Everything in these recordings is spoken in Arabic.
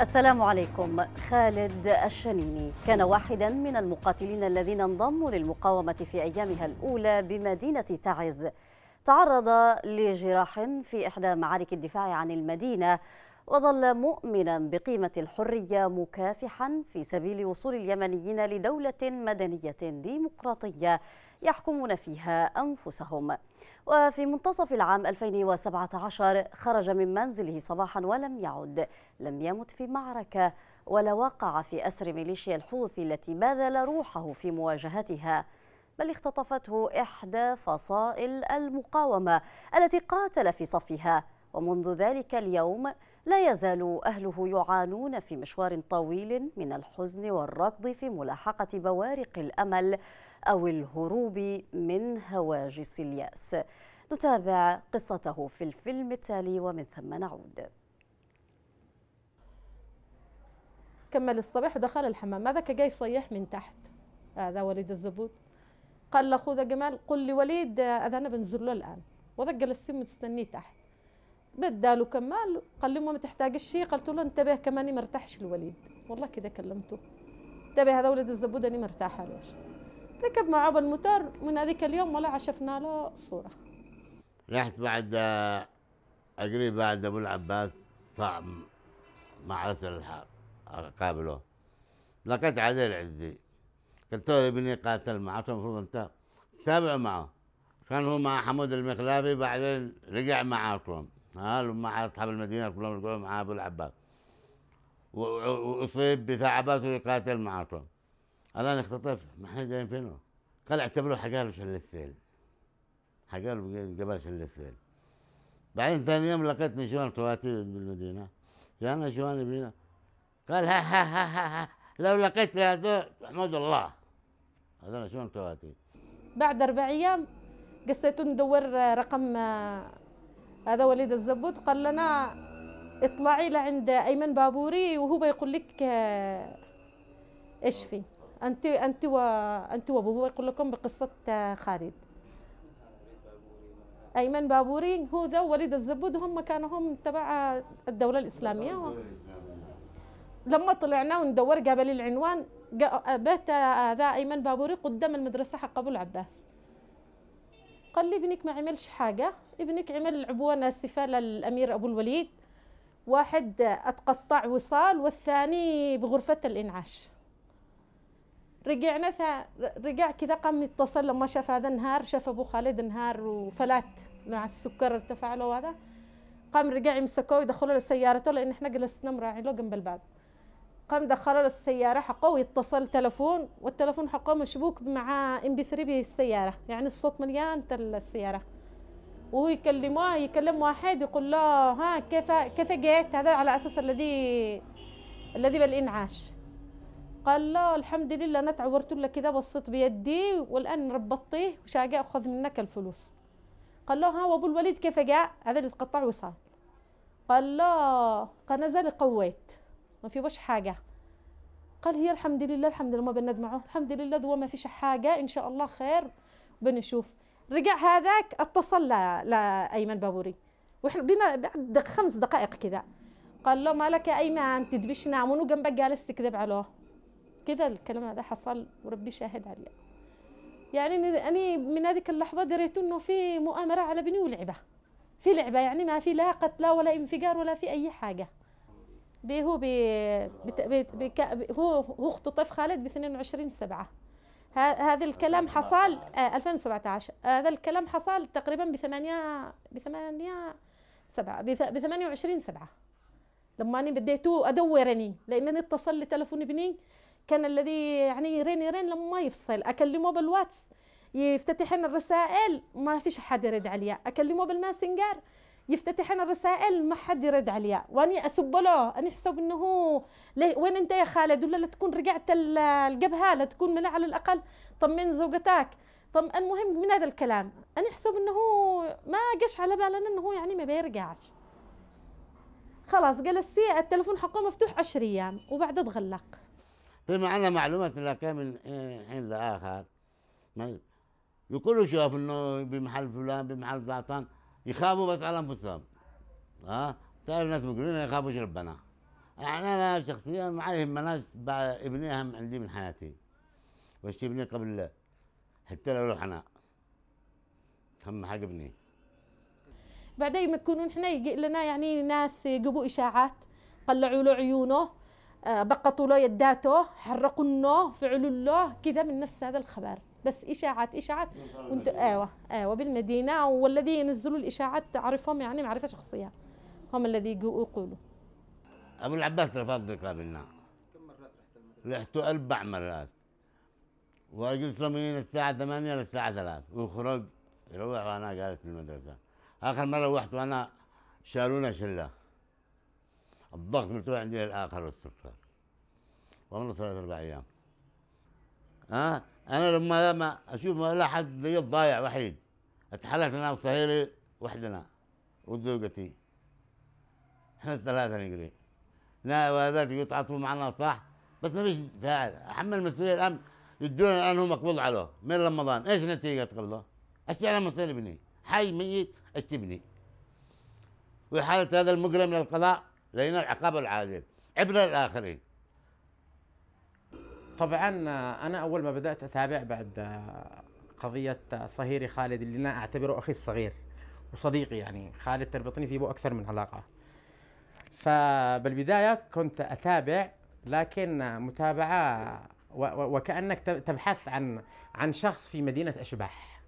السلام عليكم خالد الشنيمي كان واحدا من المقاتلين الذين انضموا للمقاومة في أيامها الأولى بمدينة تعز تعرض لجراح في إحدى معارك الدفاع عن المدينة وظل مؤمنا بقيمة الحرية مكافحا في سبيل وصول اليمنيين لدولة مدنية ديمقراطية يحكمون فيها أنفسهم وفي منتصف العام 2017 خرج من منزله صباحا ولم يعد لم يمت في معركة ولا وقع في أسر ميليشيا الحوثي التي بذل روحه في مواجهتها بل اختطفته إحدى فصائل المقاومة التي قاتل في صفها ومنذ ذلك اليوم لا يزال أهله يعانون في مشوار طويل من الحزن والركض في ملاحقة بوارق الأمل أو الهروب من هواجس اليأس نتابع قصته في الفيلم التالي ومن ثم نعود كمل الصباح ودخل الحمام هذاك جاي صيح من تحت هذا وليد الزبود قال له ذا جمال قل لوليد هذا انا بنزل له الان وذا جلس مستني تحت بداله كمال قال له ما تحتاج شيء قلت له انتبه كمان مرتاحش الوليد والله كذا كلمته انتبه هذا ولد الزبود انا مرتاحه له ركب معاه بالموتور من هذيك اليوم ولا عشفنا له صورة رحت بعد آه، قريب بعد أبو العباس صعب معركة الحق أقابله لقيت عدي العزي قلت له ابني قاتل معكم المفروض أنت تابع معه كان هو مع حمود المخلافي بعدين رجع معكم ها مع أصحاب المدينة كلهم رجعوا مع أبو العباس وأصيب بثعبات ويقاتل معكم الان اختطف ما احنا جايين فينه قال اعتبروه حقال شلة الثيل حقال جبل شلة الثيل بعدين ثاني يوم لقيت نشوان تواتيل بالمدينه يعني جانا نشوان بينا قال ها ها ها ها, لو لقيت هذول احمد الله هذا شلون تواتي بعد اربع ايام قصيت ندور رقم آه، هذا وليد الزبوت قال لنا اطلعي لعند ايمن بابوري وهو بيقول لك آه، ايش فيه انت انت و انت وابوه يقول لكم بقصه آه، خالد ايمن بابوري هو ذا وليد الزبود هم كانوا هم تبع الدوله الاسلاميه لما طلعنا وندور قبل العنوان بيت آه، ذا ايمن بابوري قدام المدرسه حق ابو العباس قال لي ابنك ما عملش حاجه ابنك عمل عبوه ناسفه للامير ابو الوليد واحد اتقطع وصال والثاني بغرفه الانعاش رجع مثلا رجع كذا قام يتصل لما شاف هذا النهار شاف ابو خالد نهار وفلات مع السكر ارتفع له هذا قام رجع يمسكوه ويدخله لسيارته لان احنا جلسنا مراعي له جنب الباب قام له للسياره حقه ويتصل تلفون والتلفون حقه مشبوك مع ام بي 3 بالسياره يعني الصوت مليان السياره وهو يكلمه يكلم واحد يقول له ها كيف كيف جيت هذا على اساس الذي الذي بالانعاش قال لا الحمد لله انا تعورت له كذا بسط بيدي والان ربطيه وشا اخذ منك الفلوس قال له ها وابو الوليد كيف جاء هذا اللي تقطع وصال قال لا قال نزل قويت ما في وش حاجه قال هي الحمد لله الحمد لله ما بند معه الحمد لله ذو ما فيش حاجه ان شاء الله خير بنشوف رجع هذاك اتصل لايمن بابوري واحنا بينا بعد خمس دقائق كذا قال له مالك يا ايمن تدبش نام جنبك جالس تكذب عليه كذا الكلام هذا حصل وربي شاهد عليه يعني أنا من هذيك اللحظة دريت إنه في مؤامرة على بني ولعبة في لعبة يعني ما في لا قتلى ولا انفجار ولا في أي حاجة بي هو بي بت هو هو اختطف خالد ب 22 7 هذا الكلام حصل آه 2017 هذا الكلام حصل تقريبا ب 8 ب 8 7 ب 28 7 لما انا بديت ادورني لان اتصل لي تليفون ابني كان الذي يعني يرين يرين لما يفصل اكلمه بالواتس يفتتحن الرسائل ما فيش حد يرد عليا اكلمه بالماسنجر يفتتحن الرسائل ما حد يرد عليا واني اسب له اني احسب انه هو وين انت يا خالد ولا لا تكون رجعت الجبهه لا تكون من على الاقل طمن زوجتك طب المهم من هذا الكلام انا احسب انه هو ما جاش على بالنا انه هو يعني ما بيرجعش خلاص جلس التليفون حقه مفتوح 10 ايام وبعدها تغلق في معنى معلومة لكن من حين لآخر يقولوا شوف إنه بمحل فلان بمحل فلان يخافوا بس على أنفسهم ها تعرف الناس بيقولون يخافوش ربنا أنا شخصيا ما يهمناش ابني أهم عندي من حياتي وش ابني قبل الله حتى لو روح أنا أهم حاجة ابني بعدين ما يكونون احنا يجي لنا يعني ناس يجيبوا إشاعات طلعوا له عيونه آه، بقطوا له يداته حرقوا له فعلوا له كذا من نفس هذا الخبر بس اشاعات اشاعات وانت ايوه ايوه بالمدينه والذي ينزلوا الاشاعات تعرفهم يعني معرفه شخصيه هم الذي يقولوا ابو العباس رفض قابلنا كم مرات رحت المدينه؟ رحته اربع مرات وقلت له من الساعه 8 للساعه 3 ويخرج يروح وانا قاعد في المدرسه اخر مره روحت وانا شالونا شله الضغط من عندي للاخر والسكر واستقرار ثلاث أربع أيام ها أنا لما لما أشوف ما لا حد لي ضايع وحيد أتحلف أنا وصهيري وحدنا وزوجتي احنا الثلاثة نقري لا وهذاك يتعاطفوا معنا صح بس ما فيش فاعل أحمل مسؤولية الأمن يدونا الآن هو مقبوض عليه من رمضان إيش نتيجة قبله؟ أشتي يعني مصير ابني حي ميت أشتي ابني وحاله هذا المجرم للقضاء لين العقاب العادل عبر الاخرين طبعا أنا أول ما بدأت أتابع بعد قضية صهيري خالد اللي أنا أعتبره أخي الصغير وصديقي يعني خالد تربطني فيه بأكثر من علاقة فبالبداية كنت أتابع لكن متابعة وكأنك تبحث عن عن شخص في مدينة أشباح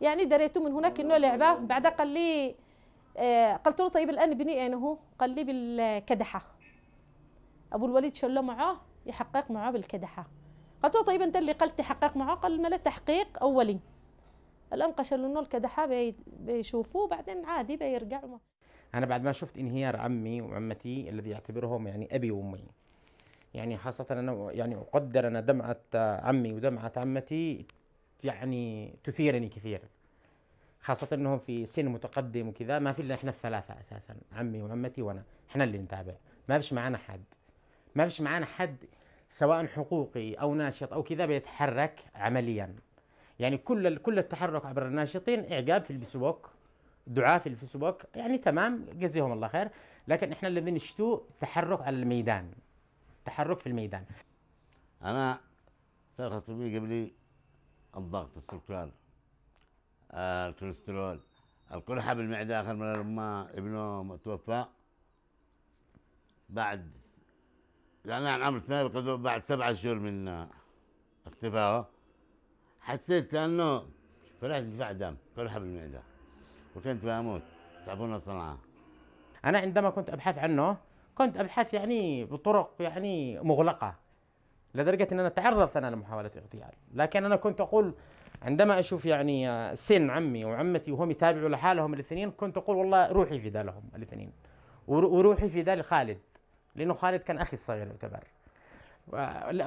يعني دريته من هناك أنه لعبة بعد قال لي آه، قلت له طيب الان بني اين هو قال لي بالكدحه ابو الوليد شله معاه يحقق معاه بالكدحه قلت له طيب انت اللي قلت تحقق معاه قال ما له تحقيق اولي الان قشلوا له الكدحه بي بيشوفوه بعدين عادي ما. انا بعد ما شفت انهيار عمي وعمتي الذي يعتبرهم يعني ابي وامي يعني خاصة أنا يعني أقدر أنا دمعة عمي ودمعة عمتي يعني تثيرني كثيرا خاصة انهم في سن متقدم وكذا ما في الا احنا الثلاثة اساسا عمي وعمتي وانا احنا اللي نتابع ما فيش معانا حد ما فيش معانا حد سواء حقوقي او ناشط او كذا بيتحرك عمليا يعني كل كل التحرك عبر الناشطين اعجاب في الفيسبوك دعاء في الفيسبوك يعني تمام جزيهم الله خير لكن احنا الذين نشتو تحرك على الميدان تحرك في الميدان انا سرقت خطيبي قبلي الضغط السكران الكوليسترول القرحة بالمعدة آخر مرة لما ابنه توفى بعد لأن عن عمر سنة بعد سبعة شهور من اختفائه حسيت كأنه فرحت دفاع دم قرحة بالمعدة وكنت بموت تعبونا صنعاء أنا عندما كنت أبحث عنه كنت أبحث يعني بطرق يعني مغلقة لدرجة أن أنا تعرضت أنا لمحاولة اغتيال لكن أنا كنت أقول عندما اشوف يعني آه، سن عمي وعمتي وهم يتابعوا لحالهم الاثنين كنت اقول والله روحي فدا لهم الاثنين وروحي فدا لخالد لانه خالد كان اخي الصغير يعتبر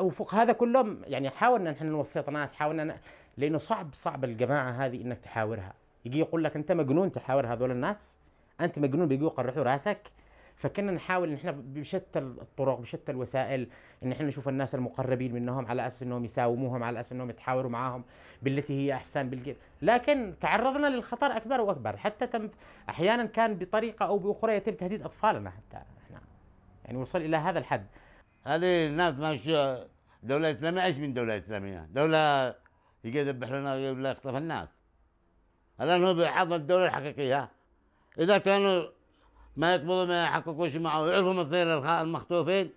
وفوق هذا كله يعني حاولنا نحن نوسط ناس حاولنا لانه صعب صعب الجماعه هذه انك تحاورها يجي يقول لك انت مجنون تحاور هذول الناس انت مجنون بيجوا يقرحوا راسك فكنا نحاول ان احنا بشتى الطرق بشتى الوسائل ان احنا نشوف الناس المقربين منهم على اساس انهم يساوموهم على اساس انهم يتحاوروا معاهم بالتي هي احسن بالجيب. لكن تعرضنا للخطر اكبر واكبر حتى تم احيانا كان بطريقه او باخرى يتم تهديد اطفالنا حتى احنا يعني وصل الى هذا الحد هذه الناس ماشيه دولة إسلامية ايش من دولة إسلامية؟ دولة يجي يذبح لنا لا يخطف الناس الآن هو بحظ الدولة الحقيقية إذا كانوا ما يقبضوا ما يحققوش معه يعرفوا مصير المخطوفين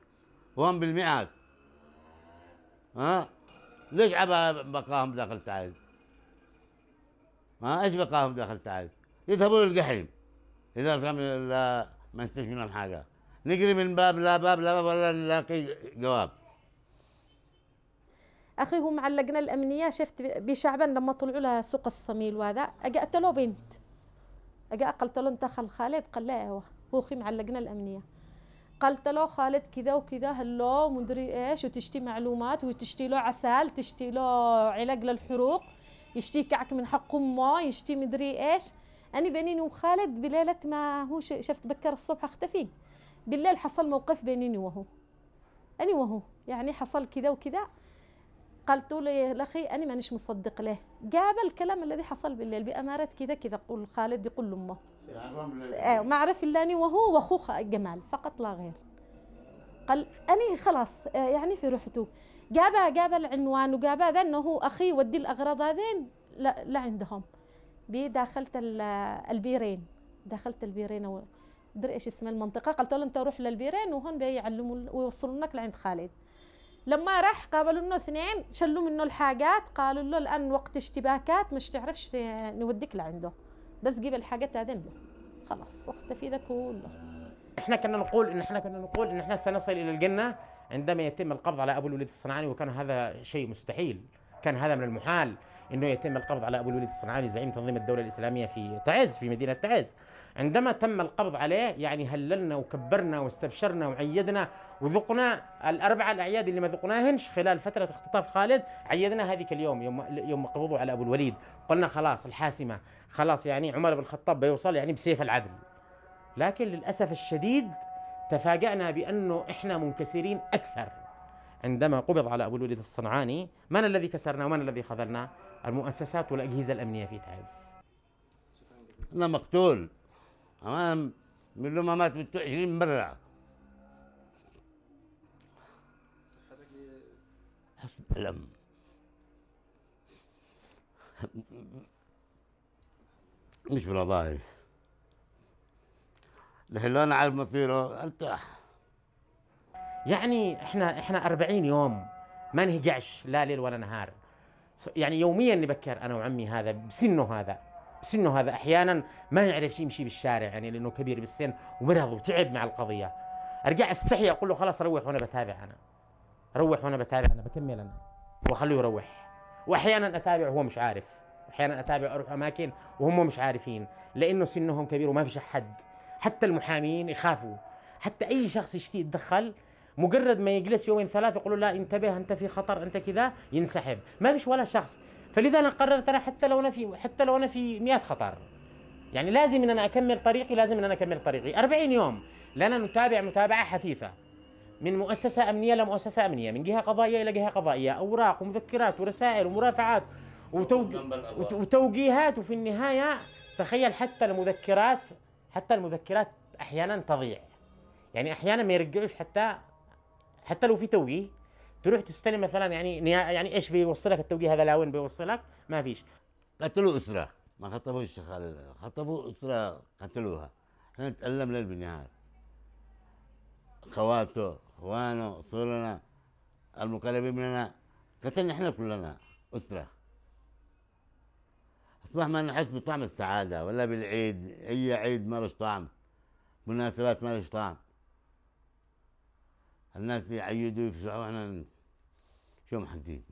وهم بالمئات ها ليش عبا بقاهم داخل تعز ها ايش بقاهم داخل تعز يذهبوا للجحيم اذا فهم لا ما نستفيد منهم حاجه نجري من باب لا باب لا باب ولا نلاقي جواب اخي هم علقنا الامنيه شفت بشعبان لما طلعوا لها سوق الصميل وهذا قتلوا بنت اجا قلت له انت خالد قال لا ايوه اخي معلقنا الامنيه قلت له خالد كذا وكذا هلو مدري ايش وتشتي معلومات وتشتي له عسل تشتي له علاج للحروق يشتي كعك من حق امه يشتي مدري ايش انا بيني وخالد بليله ما هو شفت بكر الصبح اختفي بالليل حصل موقف بيني وهو اني وهو يعني حصل كذا وكذا قالت له لخي أنا مانيش مصدق له جاب الكلام الذي حصل بالليل بأمارة كذا كذا قول خالد يقول لأمه ما عرف إلا اني وهو وأخوه جمال فقط لا غير قال اني خلاص آه، يعني في روحته جاب جاب العنوان وجاب هذا أنه هو أخي ودي الأغراض هذين لا, عندهم بي دخلت البيرين دخلت البيرين مدري ايش اسم المنطقه قلت له انت روح للبيرين وهون بيعلموا ويوصلونك لعند خالد لما راح قابلوا منه اثنين شلوا منه الحاجات قالوا له الان وقت اشتباكات مش تعرفش نوديك لعنده بس جيب الحاجات تعدين له خلاص واختفي ذا كله احنا كنا نقول ان احنا كنا نقول ان احنا سنصل الى الجنه عندما يتم القبض على ابو الوليد الصنعاني وكان هذا شيء مستحيل كان هذا من المحال انه يتم القبض على ابو الوليد الصنعاني زعيم تنظيم الدوله الاسلاميه في تعز في مدينه تعز عندما تم القبض عليه يعني هللنا وكبرنا واستبشرنا وعيدنا وذقنا الأربعة الأعياد اللي ما ذقناهنش خلال فترة اختطاف خالد عيدنا هذيك اليوم يوم يوم قبضوا على أبو الوليد قلنا خلاص الحاسمة خلاص يعني عمر بن الخطاب بيوصل يعني بسيف العدل لكن للأسف الشديد تفاجأنا بأنه إحنا منكسرين أكثر عندما قبض على أبو الوليد الصنعاني من الذي كسرنا ومن الذي خذلنا المؤسسات والأجهزة الأمنية في تعز أنا مقتول أمام من لما مات 26 مرة حسب الألم ايه؟ مش برضاي الحلوان على مصيره ارتاح يعني احنا احنا 40 يوم ما نهجعش لا ليل ولا نهار يعني يوميا نبكر انا وعمي هذا بسنه هذا سنه هذا احيانا ما يعرف يمشي بالشارع يعني لانه كبير بالسن ومرض وتعب مع القضيه ارجع استحي اقول له خلاص روح وانا بتابع انا روح وانا بتابع انا بكمل انا واخليه يروح واحيانا اتابع وهو مش عارف احيانا اتابع اروح اماكن وهم مش عارفين لانه سنهم كبير وما فيش حد حتى المحامين يخافوا حتى اي شخص يشتي يتدخل مجرد ما يجلس يومين ثلاثه يقولوا لا انتبه انت في خطر انت كذا ينسحب ما فيش ولا شخص فلذا انا قررت انا حتى لو انا في حتى لو انا في 100 خطر يعني لازم ان انا اكمل طريقي لازم ان انا اكمل طريقي 40 يوم لنا نتابع متابعه حثيثه من مؤسسة أمنية لمؤسسة أمنية من جهة قضائية إلى جهة قضائية أوراق ومذكرات ورسائل ومرافعات وتوج... وتوجيهات وفي النهاية تخيل حتى المذكرات حتى المذكرات أحيانا تضيع يعني أحيانا ما يرجعوش حتى حتى لو في توجيه تروح تستلم مثلا يعني يعني ايش بيوصلك التوجيه هذا لوين بيوصلك ما فيش قتلوا اسره ما خطفوش خالد خطفوا اسره قتلوها احنا نتالم ليل بالنهار خواته اخوانه اصولنا المقربين مننا قتلنا احنا كلنا اسره اصبح ما نحس بطعم السعاده ولا بالعيد اي عيد ما طعم مناسبات ما طعم الناس يعيدوا ويفزعوا انا شو محدد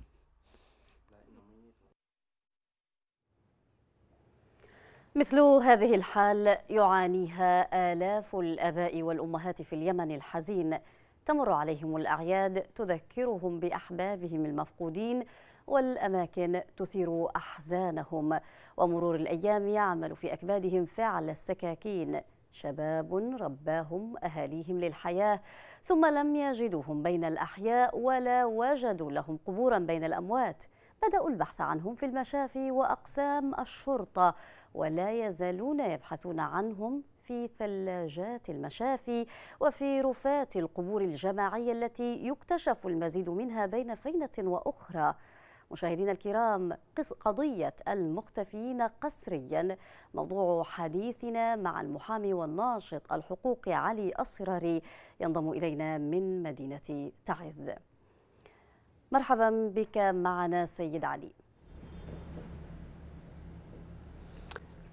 مثل هذه الحال يعانيها آلاف الآباء والأمهات في اليمن الحزين تمر عليهم الأعياد تذكرهم بأحبابهم المفقودين والأماكن تثير أحزانهم ومرور الأيام يعمل في أكبادهم فعل السكاكين شباب رباهم أهاليهم للحياة ثم لم يجدوهم بين الأحياء ولا وجدوا لهم قبورا بين الأموات بدأوا البحث عنهم في المشافي وأقسام الشرطة ولا يزالون يبحثون عنهم في ثلاجات المشافي وفي رفات القبور الجماعية التي يكتشف المزيد منها بين فينة وأخرى مشاهدينا الكرام قضية المختفين قسريا موضوع حديثنا مع المحامي والناشط الحقوقي علي الصراري ينضم إلينا من مدينة تعز مرحبا بك معنا سيد علي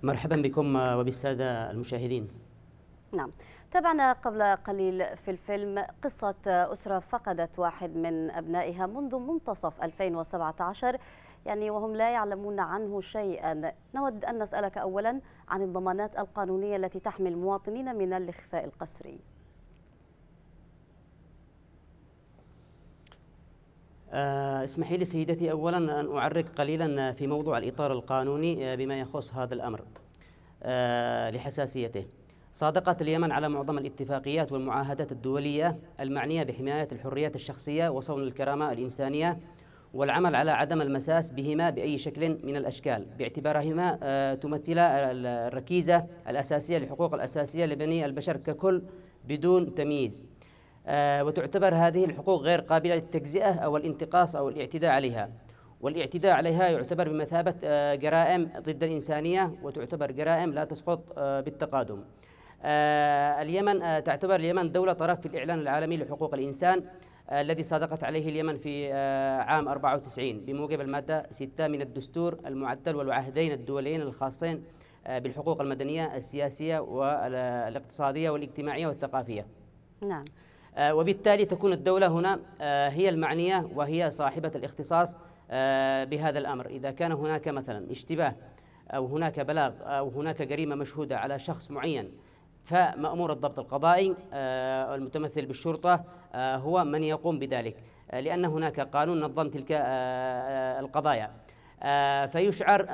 مرحبا بكم وبالسادة المشاهدين نعم تابعنا قبل قليل في الفيلم قصة أسرة فقدت واحد من أبنائها منذ منتصف 2017 يعني وهم لا يعلمون عنه شيئا نود أن نسألك أولا عن الضمانات القانونية التي تحمي المواطنين من الاخفاء القسري آه، اسمحي لي سيدتي أولا أن أعرج قليلا في موضوع الإطار القانوني آه، بما يخص هذا الأمر آه، لحساسيته صادقت اليمن على معظم الاتفاقيات والمعاهدات الدولية المعنية بحماية الحريات الشخصية وصون الكرامة الإنسانية والعمل على عدم المساس بهما بأي شكل من الأشكال باعتبارهما آه، تمثلا الركيزة الأساسية لحقوق الأساسية لبني البشر ككل بدون تمييز آه، وتعتبر هذه الحقوق غير قابلة للتجزئة أو الانتقاص أو الاعتداء عليها والاعتداء عليها يعتبر بمثابة آه، جرائم ضد الإنسانية وتعتبر جرائم لا تسقط بالتقادم آه، اليمن آه، تعتبر اليمن دولة طرف في الإعلان العالمي لحقوق الإنسان آه، الذي صادقت عليه اليمن في عام 94 بموجب المادة 6 من الدستور المعدل والعهدين الدوليين الخاصين بالحقوق المدنية السياسية والاقتصادية والاجتماعية والثقافية نعم وبالتالي تكون الدولة هنا هي المعنية وهي صاحبة الاختصاص بهذا الأمر إذا كان هناك مثلا اشتباه أو هناك بلاغ أو هناك جريمة مشهودة على شخص معين فمأمور الضبط القضائي آه، المتمثل بالشرطة آه، هو من يقوم بذلك آه، لأن هناك قانون نظم تلك القضايا فيشعر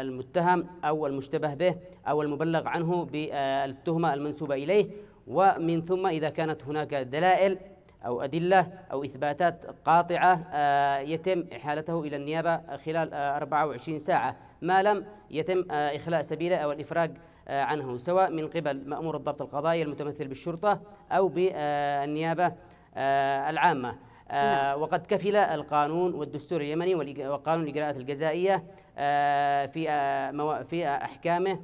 المتهم أو المشتبه به أو المبلغ عنه بالتهمة المنسوبة إليه ومن ثم إذا كانت هناك دلائل أو أدلة أو إثباتات قاطعة يتم إحالته إلى النيابة خلال 24 ساعة ما لم يتم إخلاء سبيله أو الإفراج عنه سواء من قبل مأمور الضبط القضائي المتمثل بالشرطة أو بالنيابة آه، العامة آه، نعم. وقد كفل القانون والدستور اليمني وقانون الإجراءات الجزائية آه، في في أحكامه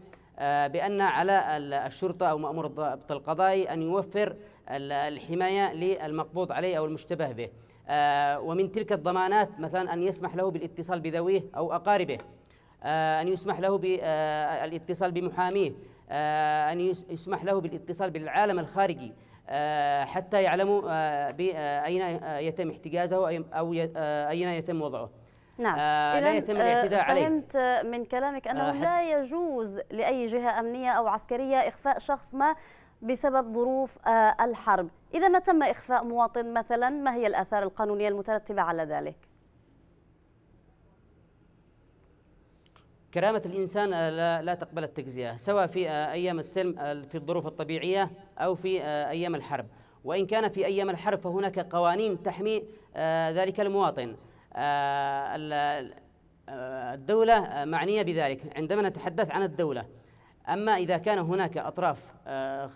بأن على الشرطة أو مأمور الضبط القضائي أن يوفر الحماية للمقبوض عليه أو المشتبه به ومن تلك الضمانات مثلا أن يسمح له بالاتصال بذويه أو أقاربه آه، أن يسمح له بالاتصال آه، بمحاميه آه، أن يسمح له بالاتصال بالعالم الخارجي حتى يعلموا بأين يتم احتجازه أو أين يتم وضعه نعم آه لا يتم الاعتداء عليه فهمت من كلامك أنه آه لا يجوز لأي جهة أمنية أو عسكرية إخفاء شخص ما بسبب ظروف آه الحرب إذا ما تم إخفاء مواطن مثلا ما هي الآثار القانونية المترتبة على ذلك؟ كرامة الإنسان آه، لا, تقبل التجزئة سواء في آه، أيام السلم آه، في الظروف الطبيعية أو في أيام الحرب وإن كان في أيام الحرب فهناك قوانين تحمي ذلك المواطن الدولة معنية بذلك عندما نتحدث عن الدولة أما إذا كان هناك أطراف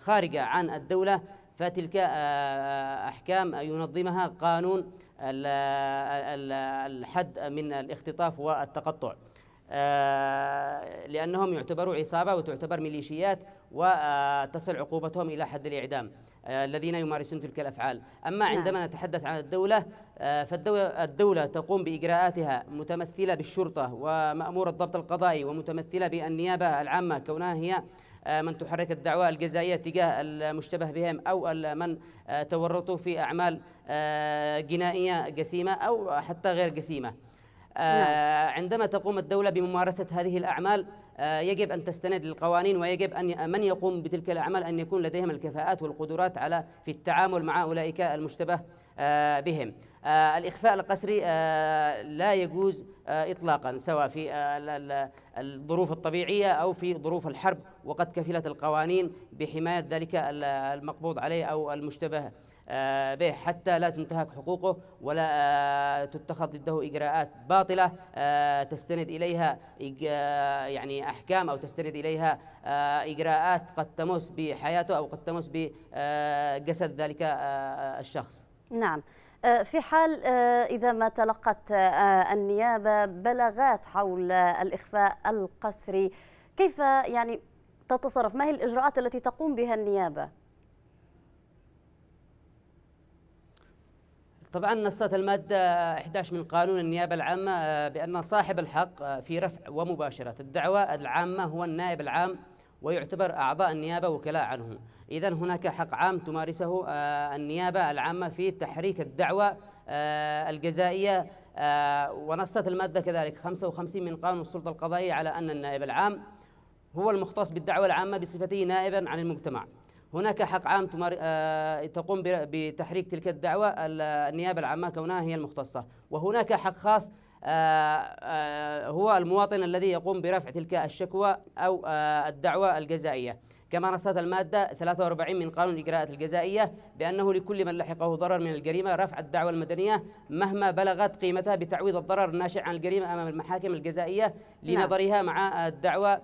خارجة عن الدولة فتلك أحكام ينظمها قانون الحد من الاختطاف والتقطع آه، لأنهم يعتبروا عصابة وتعتبر ميليشيات وتصل عقوبتهم إلى حد الإعدام آه، الذين يمارسون تلك الأفعال أما نعم. عندما نتحدث عن الدولة آه، فالدولة تقوم بإجراءاتها متمثلة بالشرطة ومأمور الضبط القضائي ومتمثلة بالنيابة العامة كونها هي من تحرك الدعوى الجزائية تجاه المشتبه بهم أو من تورطوا في أعمال جنائية قسيمة أو حتى غير قسيمة نعم. آه، عندما تقوم الدولة بممارسة هذه الأعمال آه، يجب أن تستند للقوانين ويجب أن من يقوم بتلك الأعمال أن يكون لديهم الكفاءات والقدرات على في التعامل مع أولئك المشتبه آه، بهم الإخفاء القسري لا يجوز إطلاقا سواء في الظروف الطبيعية أو في ظروف الحرب وقد كفلت القوانين بحماية ذلك المقبوض عليه أو المشتبه آه، به حتى لا تنتهك حقوقه ولا آه، تتخذ ضده إجراءات باطلة آه، تستند إليها يعني أحكام أو تستند إليها إجراءات قد تمس بحياته أو قد تمس بجسد ذلك الشخص نعم في حال إذا ما تلقت النيابة بلاغات حول الإخفاء القسري كيف يعني تتصرف ما هي الإجراءات التي تقوم بها النيابة؟ طبعا نصت المادة 11 من قانون النيابة العامة آه، بأن صاحب الحق آه، في رفع ومباشرة الدعوة العامة هو النائب العام ويعتبر أعضاء النيابة وكلاء عنه إذا هناك حق عام تمارسه آه، النيابة العامة في تحريك الدعوة الجزائية ونصت المادة كذلك 55 من قانون السلطة القضائية على أن النائب العام هو المختص بالدعوة العامة بصفته نائبا عن المجتمع هناك حق عام تمار... آه، تقوم بتحريك تلك الدعوة النيابة العامة كونها هي المختصة وهناك حق خاص آه، آه، هو المواطن الذي يقوم برفع تلك الشكوى أو الدعوة الجزائية كما نصت المادة 43 من قانون الإجراءات الجزائية بأنه لكل من لحقه ضرر من الجريمة رفع الدعوة المدنية مهما بلغت قيمتها بتعويض الضرر الناشئ عن الجريمة أمام المحاكم الجزائية لنظرها مع الدعوة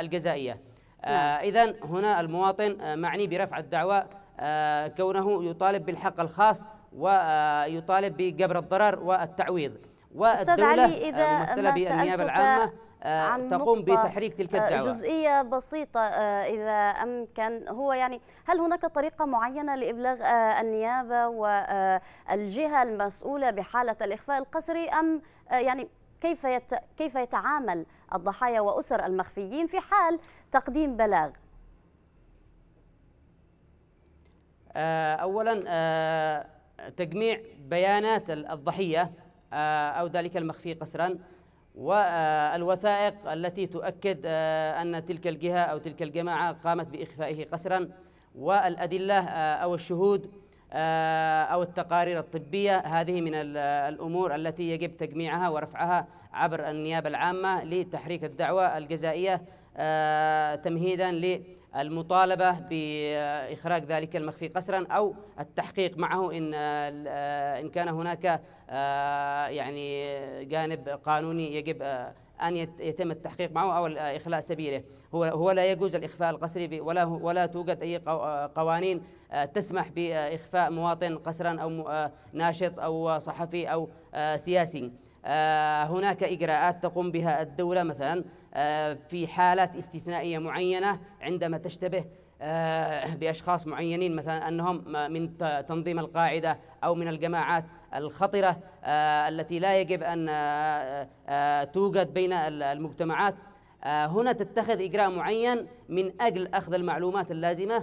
الجزائية نعم. آه، إذا هنا المواطن آه، معني برفع الدعوى آه، كونه يطالب بالحق الخاص ويطالب بجبر الضرر والتعويض والدولة علي إذا ممثلة بالنيابة العامة عن تقوم بتحريك تلك الدعوة جزئية بسيطة إذا أمكن هو يعني هل هناك طريقة معينة لإبلاغ النيابة والجهة المسؤولة بحالة الإخفاء القسري أم يعني كيف كيف يتعامل الضحايا وأسر المخفيين في حال تقديم بلاغ آه، أولا آه، تجميع بيانات الضحية آه، أو ذلك المخفي قسرا والوثائق التي تؤكد أن تلك الجهة أو تلك الجماعة قامت بإخفائه قسرا والأدلة أو الشهود أو التقارير الطبية هذه من الأمور التي يجب تجميعها ورفعها عبر النيابة العامة لتحريك الدعوة الجزائية آه، تمهيدا للمطالبة بإخراج ذلك المخفي قسرا أو التحقيق معه إن آه، إن كان هناك آه، يعني جانب قانوني يجب أن يتم التحقيق معه أو إخلاء سبيله هو هو لا يجوز الإخفاء القسري ولا ولا توجد أي قوانين تسمح بإخفاء مواطن قسرا أو ناشط أو صحفي أو سياسي هناك إجراءات تقوم بها الدولة مثلا آه، في حالات استثنائية معينة عندما تشتبه آه، بأشخاص معينين مثلا أنهم من تنظيم القاعدة أو من الجماعات الخطرة آه، التي لا يجب أن توجد بين المجتمعات هنا تتخذ إجراء معين من أجل أخذ المعلومات اللازمة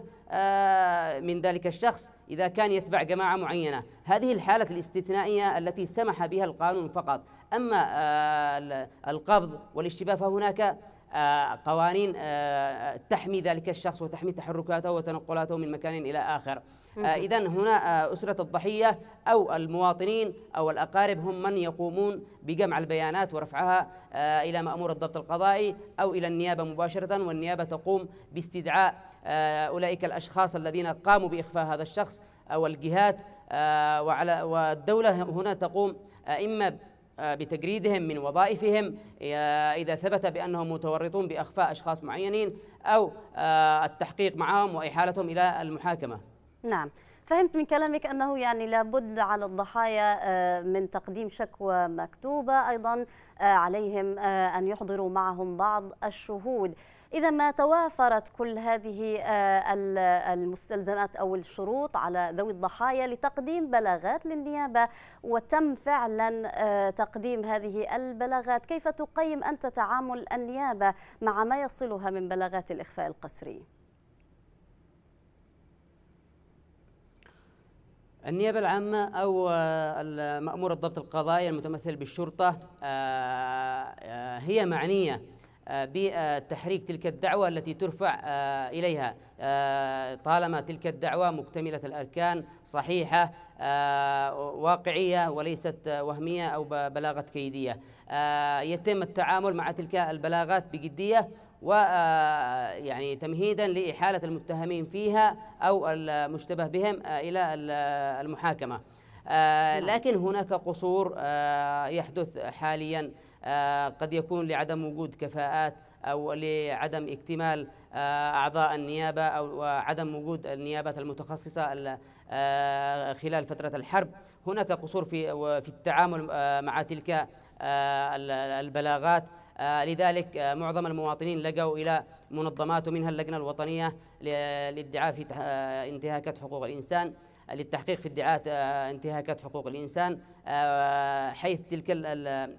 من ذلك الشخص إذا كان يتبع جماعة معينة هذه الحالة الاستثنائية التي سمح بها القانون فقط أما آه، القبض والاشتباه فهناك آه، قوانين آه، تحمي ذلك الشخص وتحمي تحركاته وتنقلاته من مكان إلى آخر إذا هنا أسرة الضحية أو المواطنين أو الأقارب هم من يقومون بجمع البيانات ورفعها إلى مأمور الضبط القضائي أو إلى النيابة مباشرة والنيابة تقوم باستدعاء أولئك الأشخاص الذين قاموا بإخفاء هذا الشخص أو الجهات وعلى والدولة هنا تقوم إما بتجريدهم من وظائفهم إذا ثبت بأنهم متورطون بأخفاء أشخاص معينين أو آه، التحقيق معهم وإحالتهم إلى المحاكمة نعم فهمت من كلامك أنه يعني لابد على الضحايا آه، من تقديم شكوى مكتوبة أيضا آه، عليهم أن يحضروا معهم بعض الشهود إذا ما توافرت كل هذه آه، المستلزمات أو الشروط على ذوي الضحايا لتقديم بلاغات للنيابة وتم فعلا آه، تقديم هذه البلاغات كيف تقيم أنت تعامل النيابة مع ما يصلها من بلاغات الإخفاء القسري؟ النيابة العامة أو آه، مأمور الضبط القضايا المتمثل بالشرطة هي معنية بتحريك تلك الدعوة التي ترفع آه، إليها آه، طالما تلك الدعوة مكتملة الأركان صحيحة آه، واقعية وليست وهمية أو بلاغة كيدية يتم التعامل مع تلك البلاغات بجدية و يعني تمهيدا لإحالة المتهمين فيها أو المشتبه بهم إلى المحاكمة نعم. لكن هناك قصور يحدث حاليا آه، قد يكون لعدم وجود كفاءات أو لعدم اكتمال آه، أعضاء النيابة أو عدم وجود النيابات المتخصصة آه، خلال فترة الحرب هناك قصور في في التعامل مع تلك البلاغات لذلك معظم المواطنين لجوا إلى منظمات ومنها اللجنة الوطنية للدعاء في انتهاكات حقوق الإنسان للتحقيق في ادعاءات آه، انتهاكات حقوق الإنسان آه، حيث تلك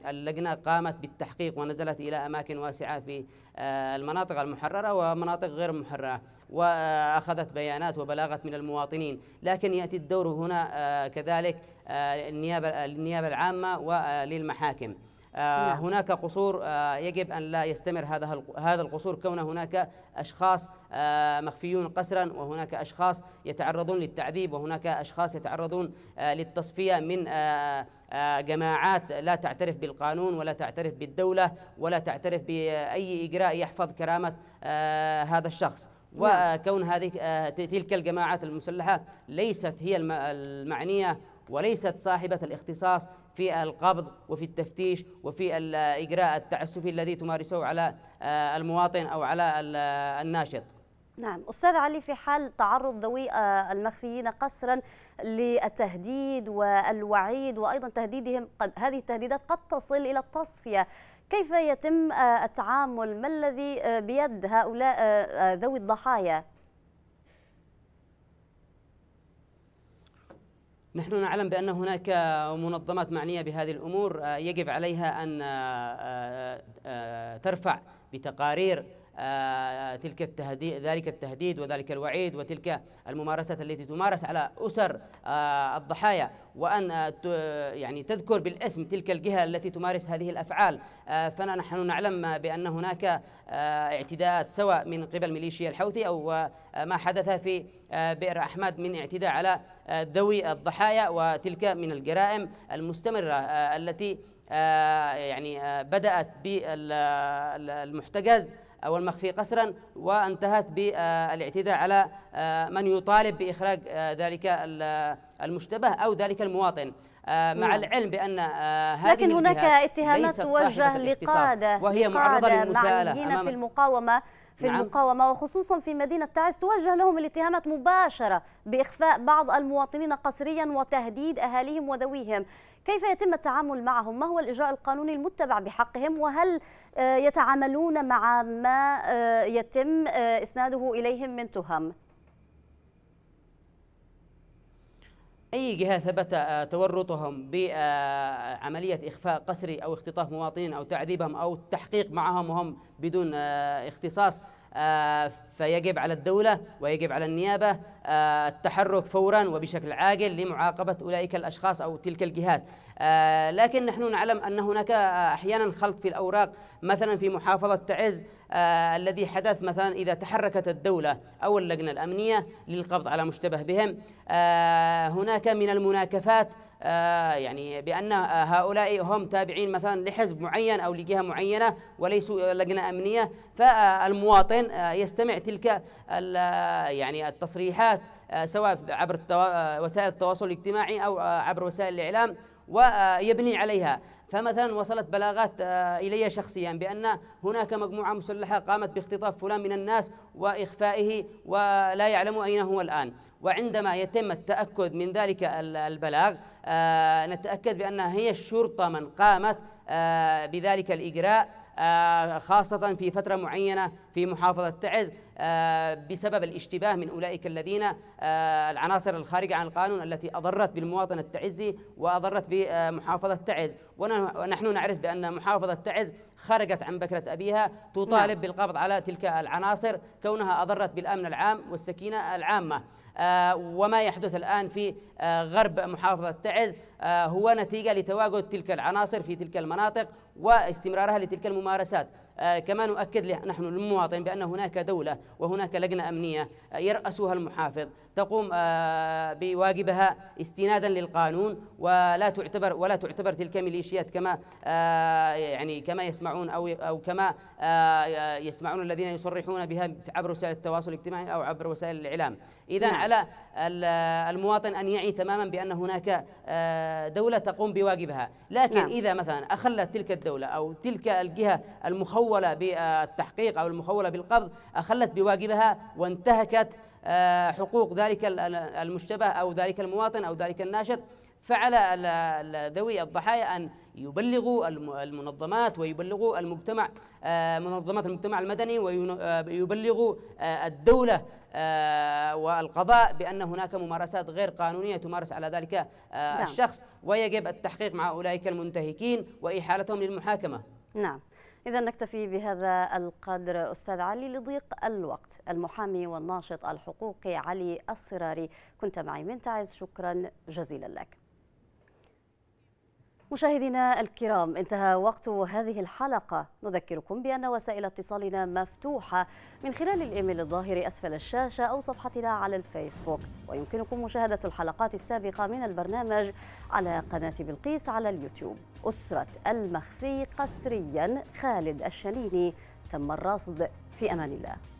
اللجنة قامت بالتحقيق ونزلت إلى أماكن واسعة في آه، المناطق المحررة ومناطق غير محررة وأخذت بيانات وبلاغت من المواطنين لكن يأتي الدور هنا كذلك للنيابة العامة وللمحاكم آه، نعم. هناك قصور آه، يجب أن لا يستمر هذا هذا القصور كون هناك أشخاص آه، مخفيون قسرا وهناك أشخاص يتعرضون للتعذيب وهناك أشخاص يتعرضون للتصفية من جماعات لا تعترف بالقانون ولا تعترف بالدولة ولا تعترف بأي إجراء يحفظ كرامة هذا الشخص نعم. وكون هذه تلك الجماعات المسلحة ليست هي المعنية وليست صاحبة الاختصاص في القبض وفي التفتيش وفي الإجراء التعسفي الذي تمارسه على آه، المواطن أو على الناشط نعم أستاذ علي في حال تعرض ذوي آه، المخفيين قسرا للتهديد والوعيد وأيضا تهديدهم قد هذه التهديدات قد تصل إلى التصفية كيف يتم آه، التعامل ما الذي بيد هؤلاء ذوي الضحايا نحن نعلم بأن هناك منظمات معنية بهذه الأمور آه، يجب عليها أن آه، آه، ترفع بتقارير تلك التهديد ذلك التهديد وذلك الوعيد وتلك الممارسات التي تمارس على اسر الضحايا وان يعني تذكر بالاسم تلك الجهه التي تمارس هذه الافعال فنحن نعلم بان هناك اعتداءات سواء من قبل ميليشيا الحوثي او ما حدث في بئر احمد من اعتداء على ذوي الضحايا وتلك من الجرائم المستمرة آه، التي آه، يعني آه، بدأت بالمحتجز أو المخفي قسرا وانتهت بالاعتداء على من يطالب بإخراج ذلك المشتبه أو ذلك المواطن مع نعم. العلم بأن هذه لكن هناك اتهامات توجه لقادة وهي لقادة معرضة للمساءلة في المقاومة في نعم. المقاومة وخصوصا في مدينة تعز توجه لهم الاتهامات مباشرة بإخفاء بعض المواطنين قسريا وتهديد أهاليهم وذويهم كيف يتم التعامل معهم ما هو الإجراء القانوني المتبع بحقهم وهل آه، يتعاملون مع ما آه، يتم آه، إسناده إليهم من تهم أي جهة ثبت آه، تورطهم بعملية آه، إخفاء قسري أو اختطاف مواطنين أو تعذيبهم أو التحقيق معهم وهم بدون آه، اختصاص فيجب على الدولة ويجب على النيابة التحرك فورا وبشكل عاجل لمعاقبة أولئك الأشخاص أو تلك الجهات آه، لكن نحن نعلم أن هناك أحيانا خلط في الأوراق مثلا في محافظة تعز آه، الذي حدث مثلا إذا تحركت الدولة أو اللجنة الأمنية للقبض على مشتبه بهم آه، هناك من المناكفات آه يعني بأن هؤلاء هم تابعين مثلا لحزب معين أو لجهة معينة وليسوا لجنة أمنية فالمواطن آه يستمع تلك يعني التصريحات آه سواء عبر وسائل التواصل الاجتماعي أو عبر وسائل الإعلام ويبني عليها فمثلا وصلت بلاغات آه، إلي شخصيا بأن هناك مجموعة مسلحة قامت باختطاف فلان من الناس وإخفائه ولا يعلم أين هو الآن وعندما يتم التأكد من ذلك البلاغ آه، نتأكد بأن هي الشرطة من قامت آه، بذلك الإجراء آه، خاصة في فترة معينة في محافظة تعز آه، بسبب الاشتباه من أولئك الذين آه، العناصر الخارجة عن القانون التي أضرت بالمواطن التعزي وأضرت بمحافظة تعز ونحن نعرف بأن محافظة تعز خرجت عن بكرة أبيها تطالب نعم. بالقبض على تلك العناصر كونها أضرت بالأمن العام والسكينة العامة وما يحدث الآن في غرب محافظة تعز آه، هو نتيجة لتواجد تلك العناصر في تلك المناطق واستمرارها لتلك الممارسات آه، كما نؤكد نحن للمواطن بأن هناك دولة وهناك لجنة أمنية يرأسها المحافظ تقوم آه، بواجبها استنادا للقانون ولا تعتبر ولا تعتبر تلك ميليشيات كما آه، يعني كما يسمعون او او كما آه، يسمعون الذين يصرحون بها عبر وسائل التواصل الاجتماعي او عبر وسائل الاعلام اذا نعم. على المواطن ان يعي تماما بان هناك دوله تقوم بواجبها لكن نعم. اذا مثلا اخلت تلك الدوله او تلك الجهه المخوله بالتحقيق او المخوله بالقبض اخلت بواجبها وانتهكت آه، حقوق ذلك المشتبه أو ذلك المواطن أو ذلك الناشط فعلى ذوي الضحايا أن يبلغوا المنظمات ويبلغوا المجتمع آه، منظمات المجتمع المدني ويبلغوا آه، الدولة والقضاء بأن هناك ممارسات غير قانونية تمارس على ذلك نعم. الشخص ويجب التحقيق مع أولئك المنتهكين وإحالتهم للمحاكمة نعم إذا نكتفي بهذا القدر أستاذ علي لضيق الوقت المحامي والناشط الحقوقي علي الصراري كنت معي من تعز شكرا جزيلا لك مشاهدينا الكرام انتهى وقت هذه الحلقة نذكركم بأن وسائل اتصالنا مفتوحة من خلال الإيميل الظاهر أسفل الشاشة أو صفحتنا على الفيسبوك ويمكنكم مشاهدة الحلقات السابقة من البرنامج على قناة بلقيس على اليوتيوب أسرة المخفي قسريا خالد الشنيني تم الرصد في أمان الله